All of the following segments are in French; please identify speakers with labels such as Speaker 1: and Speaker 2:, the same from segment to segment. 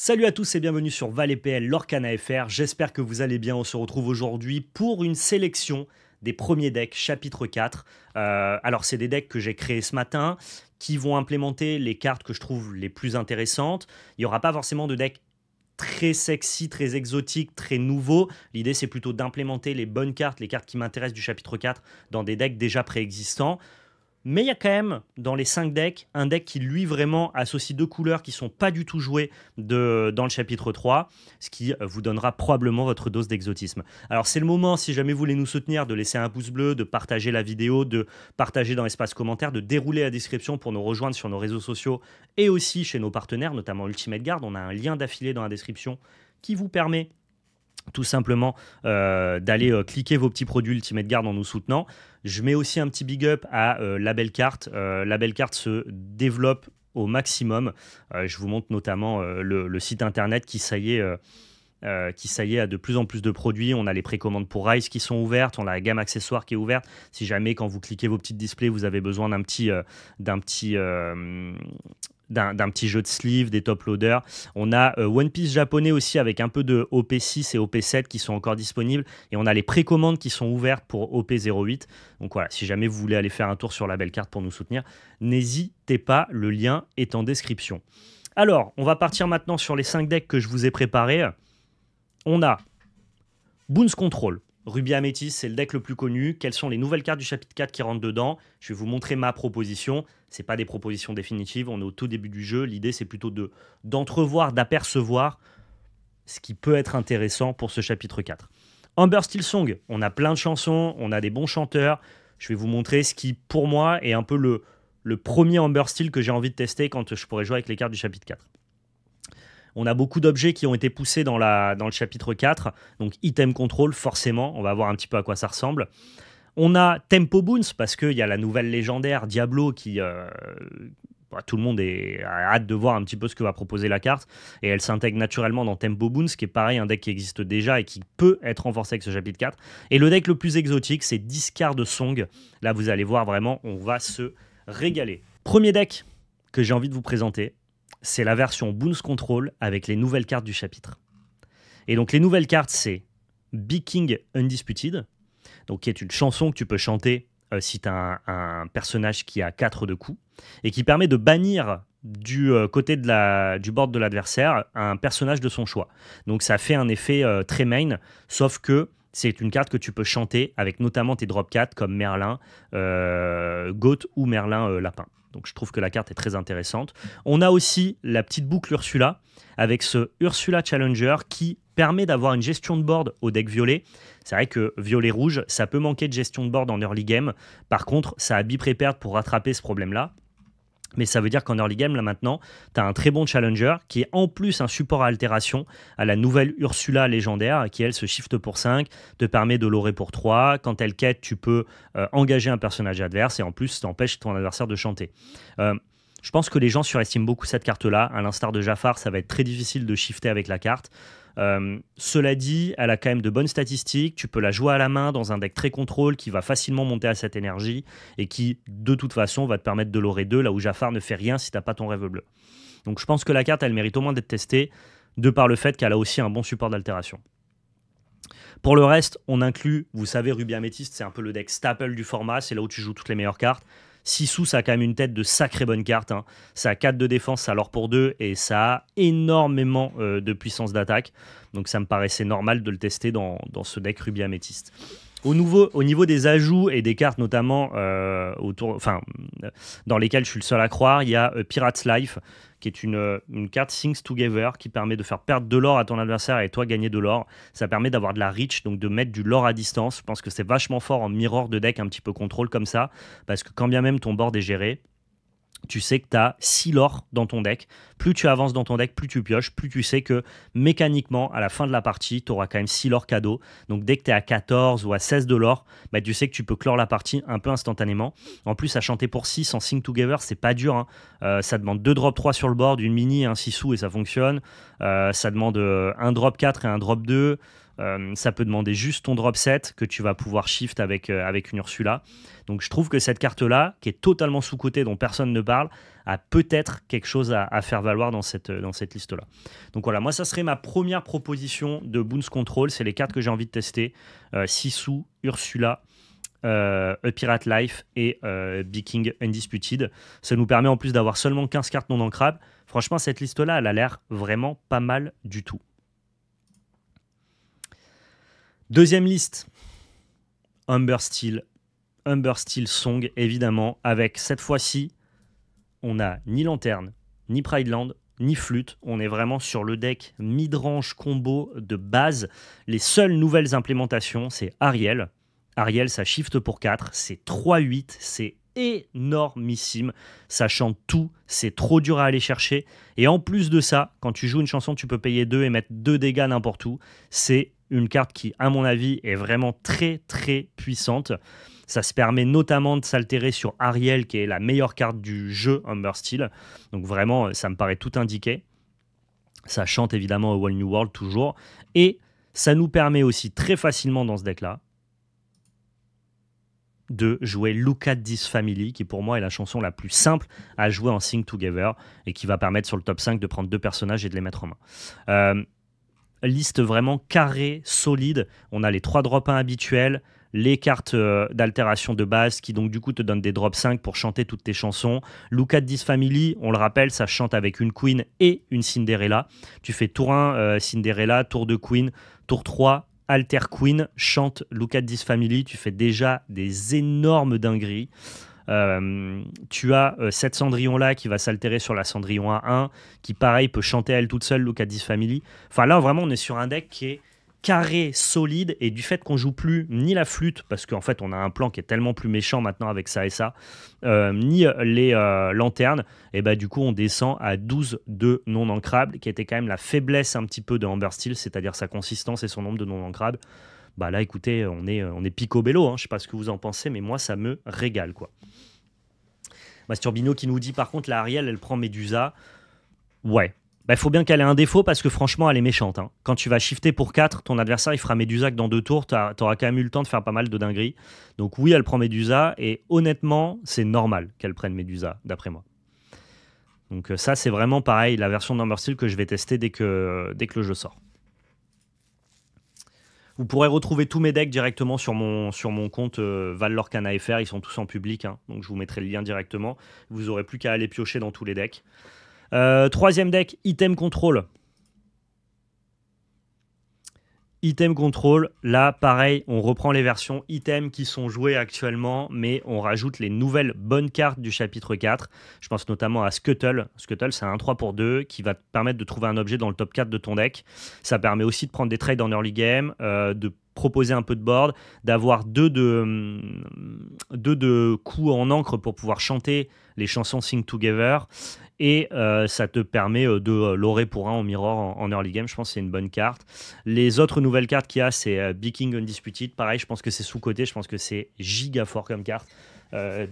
Speaker 1: Salut à tous et bienvenue sur ValetPL, l'Orcana FR. J'espère que vous allez bien. On se retrouve aujourd'hui pour une sélection des premiers decks, chapitre 4. Euh, alors, c'est des decks que j'ai créés ce matin qui vont implémenter les cartes que je trouve les plus intéressantes. Il n'y aura pas forcément de deck très sexy, très exotique, très nouveau. L'idée, c'est plutôt d'implémenter les bonnes cartes, les cartes qui m'intéressent du chapitre 4 dans des decks déjà préexistants. Mais il y a quand même dans les 5 decks un deck qui lui vraiment associe deux couleurs qui sont pas du tout jouées de, dans le chapitre 3, ce qui vous donnera probablement votre dose d'exotisme. Alors c'est le moment, si jamais vous voulez nous soutenir, de laisser un pouce bleu, de partager la vidéo, de partager dans l'espace commentaire, de dérouler la description pour nous rejoindre sur nos réseaux sociaux et aussi chez nos partenaires, notamment Ultimate Guard. On a un lien d'affilée dans la description qui vous permet tout simplement euh, d'aller euh, cliquer vos petits produits Ultimate garde en nous soutenant. Je mets aussi un petit big up à euh, la belle carte. la belle carte se développe au maximum. je vous montre notamment le, le, site internet qui, ça y est, euh, qui, ça y est, a de plus en plus de produits. On a les précommandes pour Rise qui sont ouvertes, on a la gamme accessoire qui est ouverte. Si jamais, quand vous cliquez vos petits displays, vous avez besoin d'un petit, euh, d'un petit, euh, petit jeu de sleeve, des top loaders. On a One Piece japonais aussi avec un peu de OP6 et OP7 qui sont encore disponibles. Et on a les précommandes qui sont ouvertes pour OP08. Donc voilà, si jamais vous voulez aller faire un tour sur la belle carte pour nous soutenir, n'hésitez pas, le lien est en description. Alors, on va partir maintenant sur les 5 decks que je vous ai préparés. On a Boons Control. Ruby Amethyst, c'est le deck le plus connu. Quelles sont les nouvelles cartes du chapitre 4 qui rentrent dedans Je vais vous montrer ma proposition. Ce pas des propositions définitives, on est au tout début du jeu. L'idée, c'est plutôt de d'entrevoir, d'apercevoir ce qui peut être intéressant pour ce chapitre 4. Amber Steel Song, on a plein de chansons, on a des bons chanteurs. Je vais vous montrer ce qui, pour moi, est un peu le, le premier Amber Steel que j'ai envie de tester quand je pourrais jouer avec les cartes du chapitre 4. On a beaucoup d'objets qui ont été poussés dans, la, dans le chapitre 4. Donc item control, forcément, on va voir un petit peu à quoi ça ressemble. On a Tempo Boons, parce qu'il y a la nouvelle légendaire Diablo qui... Euh, bah, tout le monde est, a hâte de voir un petit peu ce que va proposer la carte. Et elle s'intègre naturellement dans Tempo Boons, qui est pareil, un deck qui existe déjà et qui peut être renforcé avec ce chapitre 4. Et le deck le plus exotique, c'est Discard Song. Là, vous allez voir vraiment, on va se régaler. Premier deck que j'ai envie de vous présenter, c'est la version Boons Control avec les nouvelles cartes du chapitre. Et donc les nouvelles cartes, c'est Big Undisputed, donc qui est une chanson que tu peux chanter euh, si tu as un, personnage qui a 4 de coups, et qui permet de bannir du euh, côté du board de l'adversaire un personnage de son choix. Donc ça fait un effet euh, très main, sauf que c'est une carte que tu peux chanter avec notamment tes drop 4 comme Merlin, Goat ou Merlin Lapin. Donc je trouve que la carte est très intéressante. On a aussi la petite boucle Ursula avec ce Ursula Challenger qui permet d'avoir une gestion de board au deck violet. C'est vrai que violet rouge, ça peut manquer de gestion de board en early game. Par contre, ça a préparé pour rattraper ce problème-là. Mais ça veut dire qu'en early game, là maintenant, tu as un très bon challenger qui est en plus un support à altération à la nouvelle Ursula légendaire qui, elle, se shift pour 5, te permet de l'orer pour 3. Quand elle quête, tu peux euh, engager un personnage adverse et en plus, t'empêche ton adversaire de chanter. Euh, je pense que les gens surestiment beaucoup cette carte-là. À l'instar de Jafar, ça va être très difficile de shifter avec la carte. Euh, cela dit, elle a quand même de bonnes statistiques. Tu peux la jouer à la main dans un deck très contrôle qui va facilement monter à cette énergie et qui, de toute façon, va te permettre de l'aurer 2 là où Jafar ne fait rien si t'as pas ton rêve bleu. Donc je pense que la carte, elle mérite au moins d'être testée de par le fait qu'elle a aussi un bon support d'altération. Pour le reste, on inclut, vous savez, Ruby Métiste c'est un peu le deck staple du format, c'est là où tu joues toutes les meilleures cartes sous ça a quand même une tête de sacrée bonne carte. Hein. Ça a 4 de défense, ça l'or pour 2 et ça a énormément euh, de puissance d'attaque. Donc ça me paraissait normal de le tester dans, ce deck Ruby Améthyste. Au, nouveau, au niveau des ajouts et des cartes, notamment euh, autour, enfin, dans lesquelles je suis le seul à croire, il y a euh, Pirates Life, qui est une, euh, une carte Things Together qui permet de faire perdre de l'or à ton adversaire et toi gagner de l'or. Ça permet d'avoir de la reach, donc de mettre du l'or à distance. Je pense que c'est vachement fort en mirror de deck un petit peu contrôle comme ça, parce que quand bien même ton board est géré, tu sais que tu as 6 lore dans ton deck. Plus tu avances dans ton deck, plus tu pioches, plus tu sais que mécaniquement, à la fin de la partie, tu auras quand même 6 lore cadeaux. Donc dès que tu es à 14 ou à 16 de l'or, bah, tu sais que tu peux clore la partie un peu instantanément. En plus, à chanter pour 6 en Sing Together, c'est pas dur. Hein. Euh, ça demande 2 drop 3 sur le board, une mini, un 6 sous et ça fonctionne. Euh, ça demande euh, un drop 4 et un drop 2. Euh, ça peut demander juste ton drop set que tu vas pouvoir shift avec, euh, avec une Ursula. Donc je trouve que cette carte-là, qui est totalement sous-cotée, dont personne ne parle, a peut-être quelque chose à, faire valoir dans cette, euh, dans cette liste-là. Donc voilà, moi ça serait ma première proposition de Boons Control, c'est les cartes que j'ai envie de tester. Euh, Sisu, Ursula, A Pirate Life et euh, Undisputed. Ça nous permet en plus d'avoir seulement 15 cartes non ancrables. Franchement, cette liste-là, elle a l'air vraiment pas mal du tout. Deuxième liste, Humber Steel. Humber Steel Song, évidemment, avec cette fois-ci, on n'a ni Lanterne, ni Pride Land, ni Flûte. On est vraiment sur le deck mid-range combo de base. Les seules nouvelles implémentations, c'est Ariel. Ariel, ça shift pour 4, c'est 3-8, c'est énormissime. Ça chante tout, c'est trop dur à aller chercher. Et en plus de ça, quand tu joues une chanson, tu peux payer 2 et mettre 2 dégâts n'importe où. C'est une carte qui, à mon avis, est vraiment très très puissante. Ça se permet notamment de s'altérer sur Ariel, qui est la meilleure carte du jeu Humber Steel. Donc vraiment, euh, ça me paraît tout indiqué. Ça chante évidemment au Wall New World toujours. Et ça nous permet aussi très facilement dans ce deck-là de jouer Luca at This Family, qui pour moi est la chanson la plus simple à jouer en Sing Together et qui va permettre sur le top 5 de prendre deux personnages et de les mettre en main. Euh, liste vraiment carrée, solide. On a les trois drops 1 habituels, les cartes euh, d'altération de base qui donc du coup te donnent des drops 5 pour chanter toutes tes chansons. Luca This Family, on le rappelle, ça chante avec une Queen et une Cinderella. Tu fais tour 1 euh, Cinderella, tour 2 Queen, tour 3 Alter Queen, chante Luca This Family, tu fais déjà des énormes dingueries. Euh, tu as cette euh, Cendrillon-là qui va s'altérer sur la Cendrillon A1, qui pareil peut chanter elle toute seule Look at Family. Enfin là, vraiment, on est sur un deck qui est carré, solide, et du fait qu'on joue plus ni la flûte, parce qu'en fait on a un plan qui est tellement plus méchant maintenant avec ça et ça, euh, ni les lanternes, et bah du coup on descend à 12 de non-ancrables, qui était quand même la faiblesse un petit peu de Amber Steel, c'est-à-dire sa consistance et son nombre de non-ancrables bah là, écoutez, on est, euh, on est picobello, hein, je sais pas ce que vous en pensez, mais moi, ça me régale, quoi. Masturbino qui nous dit, par contre, la Ariel, elle prend Medusa. Ouais. Il bah, faut bien qu'elle ait un défaut parce que franchement, elle est méchante. Hein. Quand tu vas shifter pour 4, ton adversaire, il fera Medusa que dans deux tours, tu auras quand même eu le temps de faire pas mal de dingueries. Donc oui, elle prend Medusa, et honnêtement, c'est normal qu'elle prenne Medusa, d'après moi. Donc euh, ça, c'est vraiment pareil, la version Number que je vais tester dès que, dès que le jeu sort. Vous pourrez retrouver tous mes decks directement sur mon, sur mon compte euh, Ils sont tous en public, hein. donc je vous mettrai le lien directement. Vous aurez plus qu'à aller piocher dans tous les decks. Euh, troisième deck, Item Control. Item Control, là pareil, on reprend les versions item qui sont jouées actuellement, mais on rajoute les nouvelles bonnes cartes du chapitre 4. Je pense notamment à Scuttle. Scuttle, c'est un 3 pour 2 qui va te permettre de trouver un objet dans le top 4 de ton deck. Ça permet aussi de prendre des trades en early game, euh, de proposer un peu de board, d'avoir deux de, hum, deux de coups en encre pour pouvoir chanter les chansons Sing Together. Et euh, ça te permet euh, de euh, l'orer pour un en mirror en, early game. Je pense que c'est une bonne carte. Les autres nouvelles cartes qu'il y a, c'est Biking Undisputed. Pareil, je pense que c'est sous-côté. Je pense que c'est giga fort comme carte. Euh,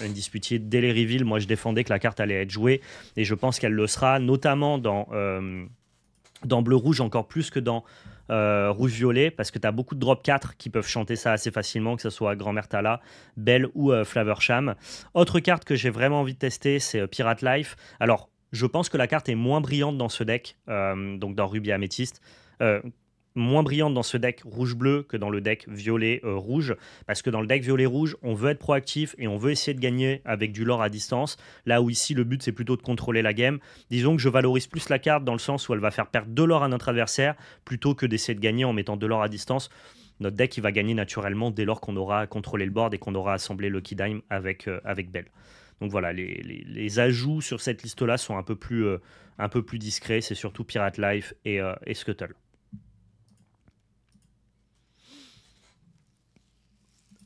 Speaker 1: Undisputed. Dès les reveals, moi je défendais que la carte allait être jouée et je pense qu'elle le sera, notamment dans, dans Bleu Rouge encore plus que dans euh, rouge-violet, parce que tu as beaucoup de drop 4 qui peuvent chanter ça assez facilement, que ce soit grand Mertala, Belle ou flavor euh, Flaversham. Autre carte que j'ai vraiment envie de tester, c'est euh, Pirate Life. Alors, je pense que la carte est moins brillante dans ce deck, donc dans Ruby Améthyste moins brillante dans ce deck rouge-bleu que dans le deck violet-rouge, euh, parce que dans le deck violet-rouge, on veut être proactif et on veut essayer de gagner avec du lore à distance, là où ici le but c'est plutôt de contrôler la game. Disons que je valorise plus la carte dans le sens où elle va faire perdre de l'or à notre adversaire, plutôt que d'essayer de gagner en mettant de l'or à distance notre deck il va gagner naturellement dès lors qu'on aura contrôlé le board et qu'on aura assemblé Lucky Dime avec, euh, avec Bell. Donc voilà, les, ajouts sur cette liste-là sont un peu plus, euh, un peu plus discrets, c'est surtout Pirate Life et, et Scuttle.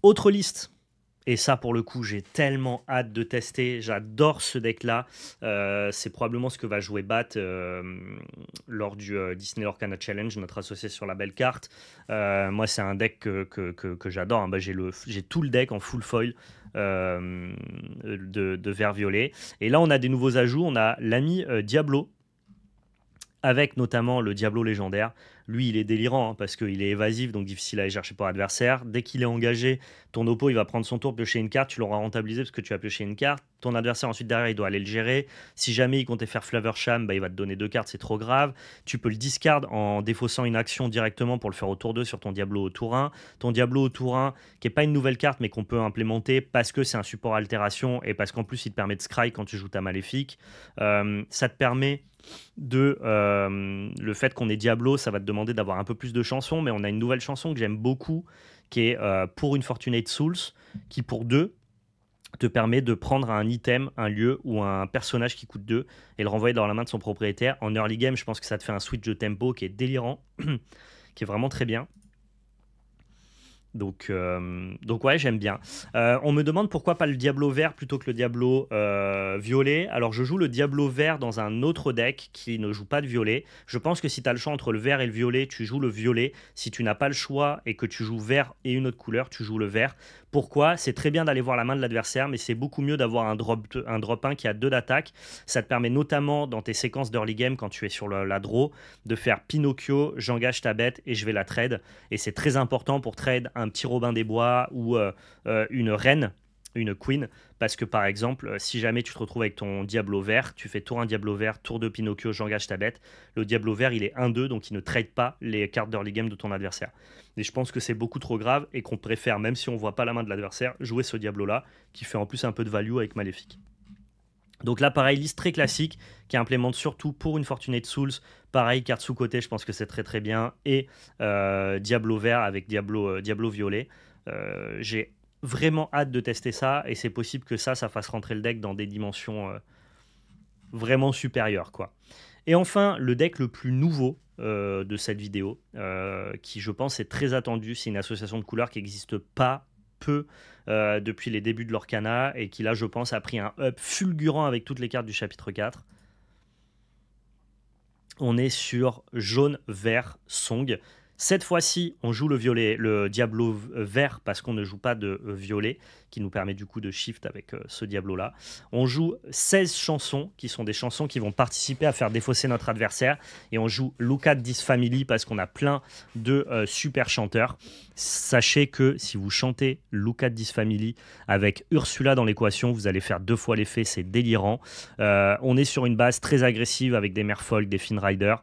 Speaker 1: Autre liste. Et ça, pour le coup, j'ai tellement hâte de tester. J'adore ce deck-là. Euh, c'est probablement ce que va jouer Bat euh, lors du euh, Disney Orcana Challenge, notre associé sur la belle carte. moi, c'est un deck que, j'adore. Hein. Bah, j'ai, le, j'ai tout le deck en full foil de, vert violet. Et là, on a des nouveaux ajouts. On a l'ami Diablo avec notamment le Diablo légendaire. Lui, il est délirant hein, parce qu'il est évasif, donc difficile à aller chercher pour adversaire. Dès qu'il est engagé, ton oppo, il va prendre son tour, piocher une carte, tu l'auras rentabilisé parce que tu as pioché une carte. Ton adversaire, ensuite, derrière, il doit aller le gérer. Si jamais il comptait faire Flaversham, bah, il va te donner deux cartes, c'est trop grave. Tu peux le discard en défaussant une action directement pour le faire au tour 2 sur ton Diablo au tour 1. Ton Diablo au tour 1, qui n'est pas une nouvelle carte, mais qu'on peut implémenter parce que c'est un support altération et parce qu'en plus, il te permet de scry quand tu joues ta maléfique. Euh, ça te permet de euh, le fait qu'on est Diablo, ça va te demander d'avoir un peu plus de chansons, mais on a une nouvelle chanson que j'aime beaucoup, qui est euh, Pour une Fortunate Souls, qui pour deux te permet de prendre un item, un lieu ou un personnage qui coûte deux et le renvoyer dans la main de son propriétaire. En early game, je pense que ça te fait un switch de tempo qui est délirant, qui est vraiment très bien. Donc, euh, donc ouais, j'aime bien. Euh, on me demande pourquoi pas le Diablo vert plutôt que le Diablo euh, violet. Alors, je joue le Diablo vert dans un autre deck qui ne joue pas de violet. Je pense que si tu as le choix entre le vert et le violet, tu joues le violet. Si tu n'as pas le choix et que tu joues vert et une autre couleur, tu joues le vert. Pourquoi C'est très bien d'aller voir la main de l'adversaire, mais c'est beaucoup mieux d'avoir un drop, un 1 qui a deux d'attaque. Ça te permet notamment dans tes séquences d'early game, quand tu es sur la draw, de faire Pinocchio, j'engage ta bête et je vais la trade. Et c'est très important pour trade un petit Robin des Bois ou euh, euh, une reine une queen, parce que par exemple, euh, si jamais tu te retrouves avec ton Diablo vert, tu fais tour un Diablo vert, tour de Pinocchio, j'engage ta bête. Le Diablo vert, il est 1-2, donc il ne trade pas les cartes d'early game de ton adversaire. Et je pense que c'est beaucoup trop grave et qu'on préfère, même si on voit pas la main de l'adversaire, jouer ce Diablo-là, qui fait en plus un peu de value avec Maléfique. Donc là, pareil, liste très classique qui implémente surtout pour une de Souls. Pareil, carte sous-côté, je pense que c'est très très bien. Et euh, Diablo vert avec Diablo, euh, Diablo violet. j'ai vraiment hâte de tester ça et c'est possible que ça, ça fasse rentrer le deck dans des dimensions euh, vraiment supérieures. Quoi. Et enfin, le deck le plus nouveau euh, de cette vidéo, euh, qui je pense est très attendu, c'est une association de couleurs qui n'existe pas peu depuis les débuts de l'Orcana et qui là, je pense, a pris un up fulgurant avec toutes les cartes du chapitre 4 on est sur jaune, vert, song. Cette fois-ci, on joue le violet, le Diablo vert parce qu'on ne joue pas de violet qui nous permet du coup de shift avec euh, ce Diablo-là. On joue 16 chansons, qui sont des chansons qui vont participer à faire défausser notre adversaire. Et on joue Luca at parce qu'on a plein de euh, super chanteurs. Sachez que si vous chantez Luca at avec Ursula dans l'équation, vous allez faire deux fois l'effet, c'est délirant. Euh, on est sur une base très agressive avec des Merfolk, des Finn Rider,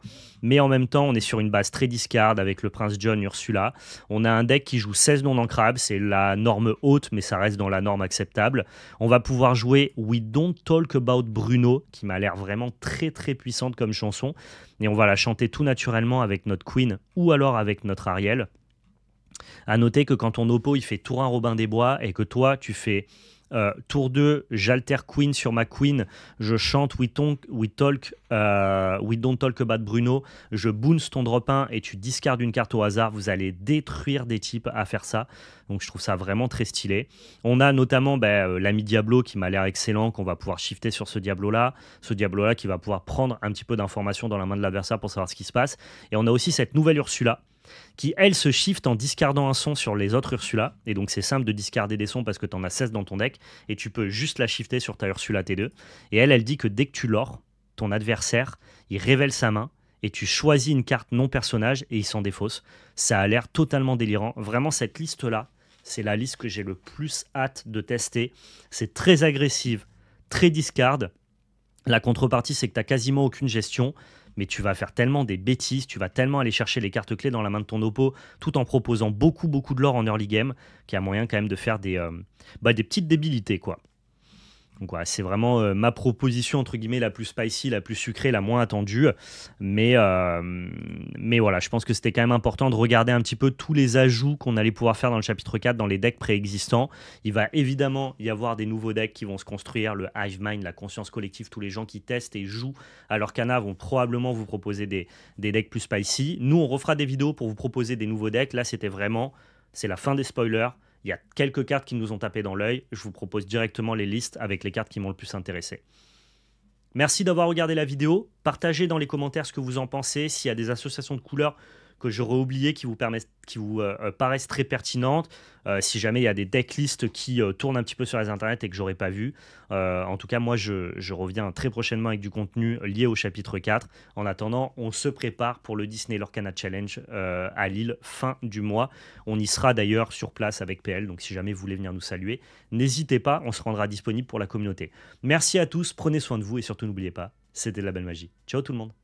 Speaker 1: mais en même temps, on est sur une base très discard avec le Prince John, Ursula. On a un deck qui joue 16 Noms en c'est la norme haute, mais ça reste dans la norme acceptable. On va pouvoir jouer We Don't Talk About Bruno, qui m'a l'air vraiment très très puissante comme chanson. Et on va la chanter tout naturellement avec notre Queen ou alors avec notre Ariel. À noter que quand ton oppo il fait tour un Robin des Bois et que toi tu fais euh, tour 2, j'alter Queen sur ma Queen. Je chante We, Talk, we, talk, euh, we Don't Talk About Bruno. Je bounce ton drop et tu discardes une carte au hasard. Vous allez détruire des types à faire ça. Donc je trouve ça vraiment très stylé. On a notamment bah, euh, l'ami Diablo qui m'a l'air excellent, qu'on va pouvoir shifter sur ce Diablo-là. Ce Diablo-là qui va pouvoir prendre un petit peu d'informations dans la main de l'adversaire pour savoir ce qui se passe. Et on a aussi cette nouvelle Ursula qui, elle se shift en discardant un son sur les autres Ursula. Et donc, c'est simple de discarder des sons parce que tu en as 16 dans ton deck et tu peux juste la shifter sur ta Ursula T2. Et elle, elle dit que dès que tu l'ors, ton adversaire, il révèle sa main et tu choisis une carte non-personnage et il s'en défausse. Ça a l'air totalement délirant. Vraiment, cette liste-là, c'est la liste que j'ai le plus hâte de tester. C'est très agressive, très discard. La contrepartie, c'est que tu quasiment aucune gestion mais tu vas faire tellement des bêtises, tu vas tellement aller chercher les cartes clés dans la main de ton oppo, tout en proposant beaucoup, beaucoup de l'or en early game, qu'il y a moyen quand même de faire des, euh, bah, des petites débilités, quoi. Donc c'est vraiment euh, ma proposition entre guillemets la plus spicy, la plus sucrée, la moins attendue. Mais, euh, mais voilà, je pense que c'était quand même important de regarder un petit peu tous les ajouts qu'on allait pouvoir faire dans le chapitre 4 dans les decks préexistants. Il va évidemment y avoir des nouveaux decks qui vont se construire, le hive mind, la conscience collective, tous les gens qui testent et jouent à leur cana vont probablement vous proposer des, des decks plus spicy. Nous, on refera des vidéos pour vous proposer des nouveaux decks. Là, c'était vraiment, c'est la fin des spoilers. Il y a quelques cartes qui nous ont tapé dans l'œil. Je vous propose directement les listes avec les cartes qui m'ont le plus intéressé. Merci d'avoir regardé la vidéo. Partagez dans les commentaires ce que vous en pensez. S'il y a des associations de couleurs que j'aurais oublié qui vous, qui vous euh, euh, paraissent très pertinentes. Euh, si jamais il y a des decklists qui tournent un petit peu sur les internets et que j'aurais pas vu. en tout cas, moi, je, reviens très prochainement avec du contenu lié au chapitre 4. En attendant, on se prépare pour le Disney Lorcana Challenge à Lille fin du mois. On y sera d'ailleurs sur place avec PL, donc si jamais vous voulez venir nous saluer, n'hésitez pas, on se rendra disponible pour la communauté. Merci à tous, prenez soin de vous et surtout n'oubliez pas, c'était de la belle magie. Ciao tout le monde